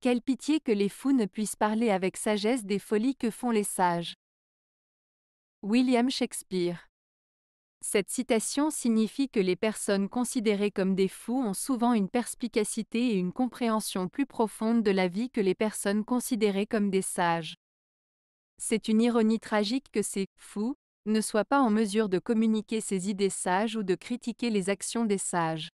Quelle pitié que les fous ne puissent parler avec sagesse des folies que font les sages. William Shakespeare cette citation signifie que les personnes considérées comme des fous ont souvent une perspicacité et une compréhension plus profonde de la vie que les personnes considérées comme des sages. C'est une ironie tragique que ces fous ne soient pas en mesure de communiquer ces idées sages ou de critiquer les actions des sages.